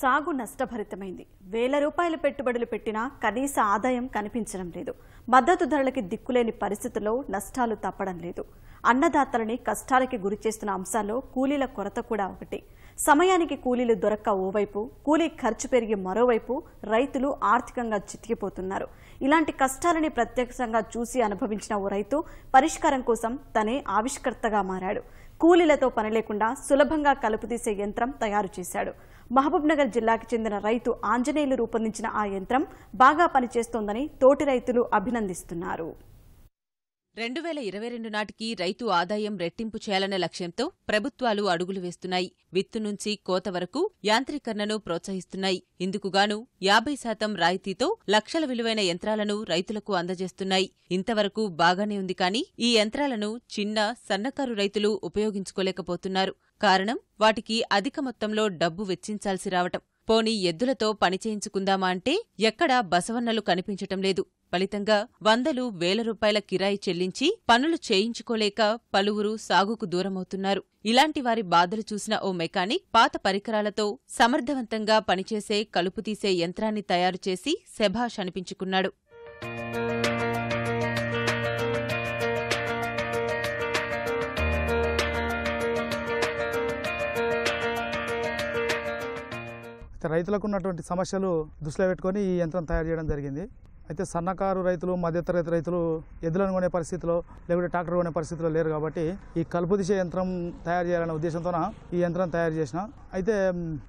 సాగు నష్టభరితమైంది వేల రూపాయల పెట్టుబడులు పెట్టినా కనీస ఆదాయం కనిపించడం లేదు మద్దతు ధరలకి దిక్కులేని పరిస్థితుల్లో నష్టాలు తప్పడం లేదు అన్నదాతలని కష్టాలకి గురిచేస్తున్న అంశాల్లో కూలీల కొరత కూడా ఒకటి సమయానికి కూలీలు దొరక్క ఓవైపు కూలీ ఖర్చు పెరిగి మరోవైపు రైతులు ఆర్థికంగా చితికిపోతున్నారు ఇలాంటి కష్టాలని ప్రత్యక్షంగా చూసి అనుభవించిన ఓ రైతు పరిష్కారం కోసం తనే ఆవిష్కర్తగా మారాడు కూలీలతో పని లేకుండా సులభంగా కలుపు తీసే యంత్రం తయారు చేశాడు మహబూబ్నగర్ జిల్లాకి చెందిన రైతు ఆంజనేయులు రూపొందించిన ఆ యంత్రం బాగా పనిచేస్తోందని తోటి రైతులు అభినందిస్తున్నారు రెండు వేల ఇరవై రెండు నాటికి రైతు ఆదాయం రెట్టింపు చేయాలన్న లక్ష్యంతో ప్రభుత్వాలు అడుగులు వేస్తున్నాయి విత్తు నుంచి కోత వరకు యాంత్రీకరణను ప్రోత్సహిస్తున్నాయి ఇందుకుగాను యాభై శాతం రాయితీతో లక్షల విలువైన యంత్రాలను రైతులకు అందజేస్తున్నాయి ఇంతవరకు బాగానే ఉంది కానీ ఈ యంత్రాలను చిన్న సన్నకారు రైతులు ఉపయోగించుకోలేకపోతున్నారు కారణం వాటికి అధిక మొత్తంలో డబ్బు వెచ్చించాల్సి రావటం పోనీ ఎద్దులతో పని చేయించుకుందామా అంటే ఎక్కడా బసవన్నలు కనిపించటం లేదు ఫలితంగా వందలు వేల రూపాయల కిరాయి చెల్లించి పనులు చేయించుకోలేక పలువురు సాగుకు దూరమవుతున్నారు ఇలాంటి వారి బాధలు చూసిన ఓ మెకానిక్ పాత పరికరాలతో సమర్థవంతంగా పనిచేసే కలుపు తీసే యంత్రాన్ని తయారు చేసి శభాష్ అనిపించుకున్నాడు రైతులకు ఉన్నటువంటి సమస్యలు దృష్టిలో పెట్టుకొని ఈ యంత్రం తయారు చేయడం జరిగింది అయితే సన్నకారు రైతులు మధ్యతరగతి రైతులు ఎద్దులను కొనే పరిస్థితిలో లేకుంటే ట్రాక్టర్ కొనే పరిస్థితిలో లేరు కాబట్టి ఈ కలుపు దిశ యంత్రం తయారు చేయాలనే ఉద్దేశంతోన ఈ యంత్రం తయారు చేసిన అయితే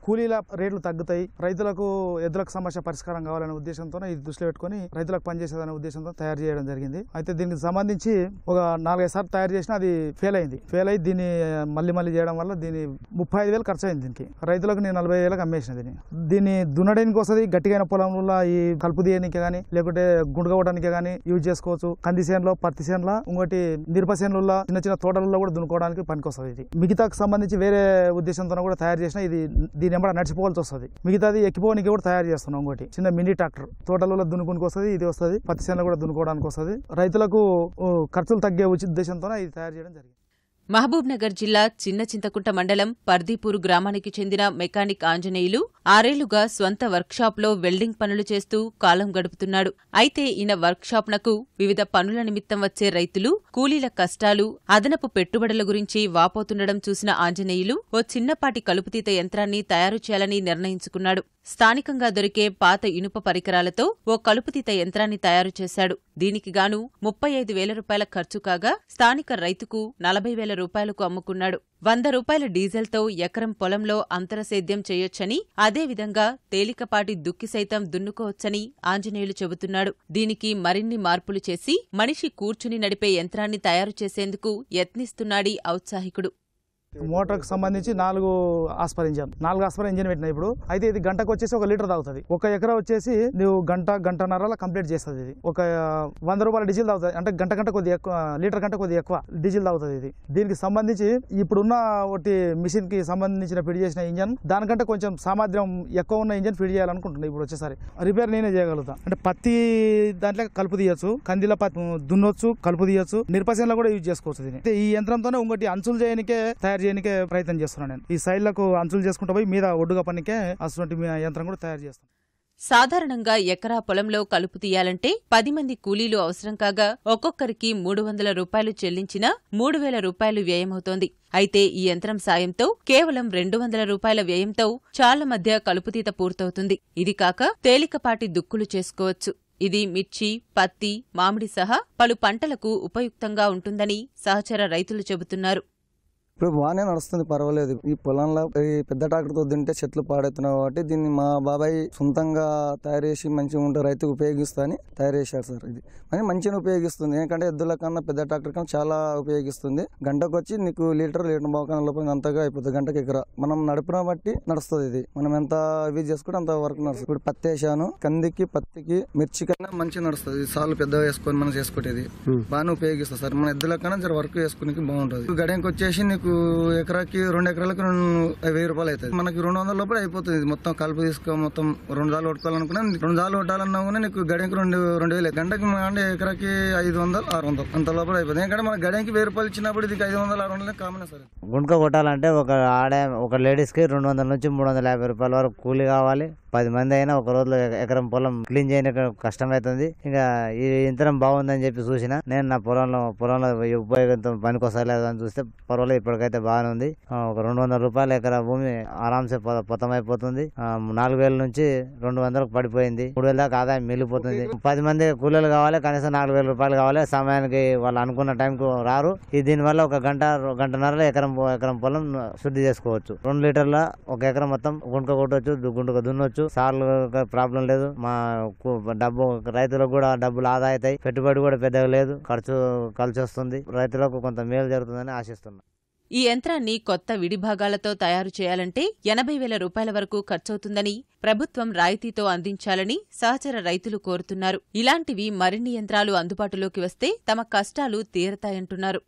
కూలీల రేట్లు తగ్గుతాయి రైతులకు ఎద్దులకు సమస్య పరిష్కారం కావాలనే ఉద్దేశంతో ఇది దృష్టిలో పెట్టుకుని రైతులకు పనిచేసేదనే ఉద్దేశంతో తయారు చేయడం జరిగింది అయితే దీనికి సంబంధించి ఒక నాలుగైదు సార్లు తయారు చేసిన అది ఫెయిల్ అయింది ఫెయిల్ అయ్యి దీన్ని మళ్ళీ మళ్ళీ చేయడం వల్ల దీని ముప్పై ఐదు వేలు ఖర్చు అయింది దీనికి రైతులకు నేను నలభై వేలకు అమ్మేసిన దీన్ని దీన్ని దున్నడానికి వస్తుంది గట్టిగైన పొలంలో ఈ కలుపు తీయడానికి కానీ లేకుంటే గుండుకోవడానికి కానీ యూజ్ చేసుకోవచ్చు కంది చేనులో పత్తి చేనుల ఇంకోటి నిరప చేనులలో చిన్న చిన్న తోటలలో కూడా దున్నుకోవడానికి పనికొస్తుంది ఇది మిగతాకు సంబంధించి వేరే ఉద్దేశంతో కూడా తయారు చేసిన ఇది దీని ఎంబడ నడిచిపోవాల్సి వస్తుంది మిగతాది ఎక్కిపోవడానికి కూడా తయారు చేస్తున్నాం ఇంకోటి చిన్న మినీ ట్రాక్టర్ తోటలలో దున్నుకునికి వస్తుంది ఇది వస్తుంది పత్తి చేనులో కూడా దున్నుకోవడానికి వస్తుంది రైతులకు ఖర్చులు తగ్గే ఉచిత ఉద్దేశంతో ఇది తయారు చేయడం జరిగింది మహబూబ్నగర్ జిల్లా చిన్న చింతకుంట మండలం పర్దీపూర్ గ్రామానికి చెందిన మెకానిక్ ఆంజనేయులు ఆరేళ్లుగా స్వంత వర్క్షాప్లో వెల్డింగ్ పనులు చేస్తూ కాలం గడుపుతున్నాడు అయితే ఈయన వర్క్షాప్నకు వివిధ పనుల నిమిత్తం వచ్చే రైతులు కూలీల కష్టాలు అదనపు పెట్టుబడుల గురించి వాపోతుండడం చూసిన ఆంజనేయులు ఓ చిన్నపాటి కలుపుతీత యంత్రాన్ని తయారు చేయాలని నిర్ణయించుకున్నాడు స్థానికంగా దొరికే పాత ఇనుప పరికరాలతో ఓ కలుపుతీత యంత్రాన్ని తయారు చేశాడు దీనికిగాను ముప్పై ఐదు వేల రూపాయల ఖర్చు కాగా స్థానిక రైతుకు నలభై వేల రూపాయలకు అమ్ముకున్నాడు వంద రూపాయల డీజిల్తో ఎకరం పొలంలో అంతరసేద్యం చేయొచ్చని అదేవిధంగా తేలికపాటి దుక్కి సైతం దున్నుకోవచ్చని ఆంజనేయులు చెబుతున్నాడు దీనికి మరిన్ని మార్పులు చేసి మనిషి కూర్చుని నడిపే యంత్రాన్ని తయారు చేసేందుకు యత్నిస్తున్నాడీ ఔత్సాహికుడు మోటార్కి సంబంధించి నాలుగు ఆస్పర్ ఇంజన్ నాలుగు ఆస్పర్ ఇంజన్ పెట్టిన ఇప్పుడు అయితే ఇది గంటకు వచ్చేసి ఒక లీటర్ తాగుతుంది ఒక ఎకరా వచ్చేసి నువ్వు గంట గంటన్నరలో కంప్లీట్ చేస్తుంది ఇది ఒక వంద రూపాయల డీజిల్ తాగుతుంది అంటే గంట గంట కొద్ది ఎక్కువ లీటర్ గంట కొద్ది ఎక్కువ డీజిల్ తాగుతుంది ఇది దీనికి సంబంధించి ఇప్పుడున్న ఒకటి మిషన్కి సంబంధించిన ఫిట్ చేసిన ఇంజన్ దానికంటే కొంచెం సామర్థ్యం ఎక్కువ ఉన్న ఇంజన్ ఫిట్ చేయాలనుకుంటున్నాను ఇప్పుడు వచ్చేసరి రిపేర్ నేనే చేయగలుగుతా అంటే పత్తి దాంట్లో కలుపు తీయచ్చు కందిల పత్తి దున్నొచ్చు కలుపు తీయచ్చు నిర్పశంలో కూడా యూజ్ చేసుకోవచ్చు ఈ యంత్రంతోనే ఇంకోటి అంచులు చేయనికే తయారు చేయడానికే ప్రయత్నం చేస్తున్నాను నేను ఈ సైడ్లకు అంచులు చేసుకుంటూ పోయి మీద ఒడ్డుగా పనికే అటువంటి యంత్రం కూడా తయారు చేస్తాను సాధారణంగా ఎకరా పొలంలో కలుపు తీయాలంటే పది మంది కూలీలు అవసరం కాగా ఒక్కొక్కరికి మూడు వందల రూపాయలు చెల్లించినా మూడు వేల రూపాయలు వ్యయమవుతోంది అయితే ఈ యంత్రం సాయంతో కేవలం రెండు వందల రూపాయల వ్యయంతో చాళ్ల మధ్య కలుపుతీత పూర్తవుతుంది ఇది కాక తేలికపాటి దుక్కులు చేసుకోవచ్చు ఇది మిర్చి పత్తి మామిడి సహా పలు పంటలకు ఉపయుక్తంగా ఉంటుందని సహచర రైతులు చెబుతున్నారు ఇప్పుడు బాగానే నడుస్తుంది పర్వాలేదు ఈ పొలంలో ఈ పెద్ద ట్రాక్టర్తో తింటే చెట్లు పాడవుతున్నావు కాబట్టి దీన్ని మా బాబాయ్ సొంతంగా తయారు చేసి మంచిగా ఉంటే రైతుకు ఉపయోగిస్తా అని తయారు చేశారు సార్ ఇది మరి మంచిగా ఉపయోగిస్తుంది ఎందుకంటే ఎద్దుల కన్నా పెద్ద ట్రాక్టర్ కన్నా చాలా ఉపయోగిస్తుంది గంటకు వచ్చి నీకు లీటర్ లీటర్ బాగా లోపల అంతగా అయిపోతుంది గంటకు ఎక్కడ మనం నడిపిన బట్టి నడుస్తుంది ఇది మనం ఎంత ఇది చేసుకుంటే అంత వరకు నడుస్తుంది ఇప్పుడు పత్తి వేసాను కందికి పత్తికి మిర్చి కన్నా మంచిగా నడుస్తుంది సార్లు పెద్దగా వేసుకొని మనం చేసుకుంటే ఇది బాగానే ఉపయోగిస్తుంది సార్ మన ఎద్దుల కన్నా వర్క్ వేసుకునే బాగుంటుంది గడియంకి వచ్చేసి నీకు మనకు ఎకరాకి రెండు ఎకరాలకు రెండు వెయ్యి రూపాయలు అవుతుంది మనకి రెండు వందల లోపల అయిపోతుంది మొత్తం కలుపు తీసుకో మొత్తం రెండు సార్లు కొట్టుకోవాలనుకున్నా రెండు సార్లు కొట్టాలన్నా కూడా నీకు గడికి రెండు రెండు వేలు గంటకి అంటే ఎకరాకి ఐదు వందలు ఆరు వందలు అంత లోపల అయిపోతుంది ఎందుకంటే మన గడికి వెయ్యి రూపాయలు ఇచ్చినప్పుడు ఇది ఐదు వందలు ఆరు వందలు కామన్ సరే గుంట కొట్టాలంటే ఒక ఆడ ఒక లేడీస్కి రెండు వందల నుంచి మూడు వందల యాభై రూపాయల వరకు కూలి కావాలి పది మంది అయినా ఒక రోజులో ఎకరం పొలం క్లీన్ చేయడం కష్టం అవుతుంది ఇంకా ఈ యంత్రం బాగుందని చెప్పి చూసిన నేను నా పొలంలో పొలంలో ఉపయోగంతో పనికొస్తలేదు అని చూస్తే పర్వాలేదు ఇప్పటికైతే బాగానే ఉంది ఒక రెండు వందల రూపాయల ఎకరా భూమి ఆరాంసే అయిపోతుంది నాలుగు వేల నుంచి రెండు వందలకు పడిపోయింది మూడు వేల దాకా ఆదాయం మిగిలిపోతుంది పది మంది కూలీలు కావాలి కనీసం నాలుగు వేల రూపాయలు కావాలి సమయానికి వాళ్ళు అనుకున్న టైంకు రారు ఈ దీని వల్ల ఒక గంట గంటన్నరలో ఎకరం ఎకరం పొలం శుద్ధి చేసుకోవచ్చు రెండు లీటర్ల ఒక ఎకరం మొత్తం గుంటక కొట్టవచ్చు గుంటక దున్నొచ్చు సార్లు ప్రాబ్లం లేదు మా డబ్బు రైతులకు కూడా డబ్బులు ఆదా అవుతాయి పెట్టుబడి కూడా పెద్దగా లేదు ఖర్చు కలిసి వస్తుంది రైతులకు కొంత మేలు జరుగుతుందని ఆశిస్తున్నాం ఈ యంత్రాన్ని కొత్త విడిభాగాలతో తయారు చేయాలంటే ఎనభై వేల రూపాయల వరకు ఖర్చవుతుందని ప్రభుత్వం రాయితీతో అందించాలని సహచర రైతులు కోరుతున్నారు ఇలాంటివి మరిన్ని యంత్రాలు అందుబాటులోకి వస్తే తమ కష్టాలు తీరతాయంటున్నారు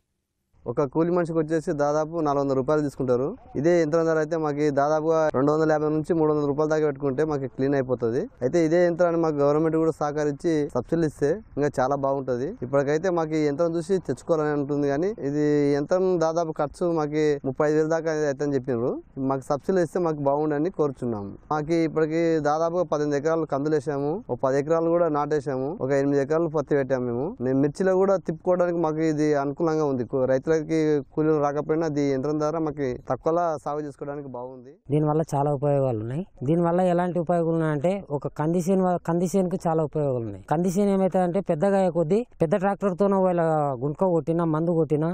ఒక కూలి మనిషికి వచ్చేసి దాదాపు నాలుగు వందల రూపాయలు తీసుకుంటారు ఇదే యంత్రం ధర అయితే మాకు దాదాపుగా రెండు వందల యాభై నుంచి మూడు వందల రూపాయల దాకా పెట్టుకుంటే మాకు క్లీన్ అయిపోతుంది అయితే ఇదే యంత్రాన్ని మాకు గవర్నమెంట్ కూడా సహకరించి సబ్సిడీ ఇస్తే ఇంకా చాలా బాగుంటుంది ఇప్పటికైతే మాకు ఈ యంత్రం చూసి తెచ్చుకోవాలని ఉంటుంది కానీ ఇది యంత్రం దాదాపు ఖర్చు మాకు ముప్పై వేల దాకా అయితే అని చెప్పినారు మాకు సబ్సిడీ ఇస్తే మాకు బాగుండని కోరుచున్నాము మాకు ఇప్పటికి దాదాపుగా పదిహేను ఎకరాలు కందులు వేసాము ఒక పది ఎకరాలు కూడా నాటేసాము ఒక ఎనిమిది ఎకరాలు పత్తి పెట్టాము మేము మిర్చిలో కూడా తిప్పుకోవడానికి మాకు ఇది అనుకూలంగా ఉంది రైతు రైతులకి కూలీలు రాకపోయినా అది యంత్రం ద్వారా మాకు తక్కువలా సాగు చేసుకోవడానికి బాగుంది దీనివల్ల చాలా ఉపయోగాలు ఉన్నాయి దీనివల్ల ఎలాంటి ఉపయోగాలు ఉన్నాయంటే ఒక కంది చేను చాలా ఉపయోగాలు ఉన్నాయి కంది ఏమైతే అంటే పెద్దగా కొద్దీ పెద్ద ట్రాక్టర్ తోనో ఇలా గుంటకో కొట్టినా మందు కొట్టినా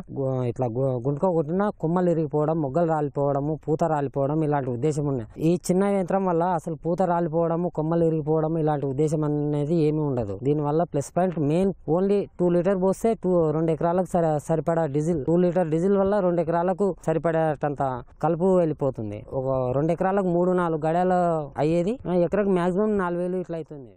ఇట్లా గుంటకో కొట్టినా కొమ్మలు ఇరిగిపోవడం మొగ్గలు రాలిపోవడము పూత రాలిపోవడం ఇలాంటి ఉద్దేశం ఉన్నాయి ఈ చిన్న యంత్రం వల్ల అసలు పూత రాలిపోవడము కొమ్మలు ఇరిగిపోవడం ఇలాంటి ఉద్దేశం అనేది ఏమీ ఉండదు దీనివల్ల plus point main only two litre పోస్తే టూ రెండు ఎకరాలకు సరిపడా డీజిల్ టూ లీటర్ డీజిల్ వల్ల రెండు ఎకరాలకు సరిపడేటంత కలుపు వెళ్ళిపోతుంది ఒక రెండు ఎకరాలకు మూడు నాలుగు గడలు అయ్యేది ఎకరకు మాక్సిమం నాలుగు వేలు ఇట్లా అవుతుంది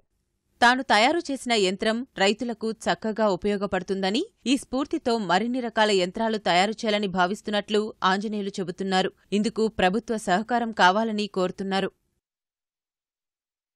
తాను తయారు చేసిన యంత్రం రైతులకు చక్కగా ఉపయోగపడుతుందని ఈ స్ఫూర్తితో మరిన్ని రకాల యంత్రాలు తయారు చేయాలని భావిస్తున్నట్లు ఆంజనేయులు చెబుతున్నారు ఇందుకు ప్రభుత్వ సహకారం కావాలని కోరుతున్నారు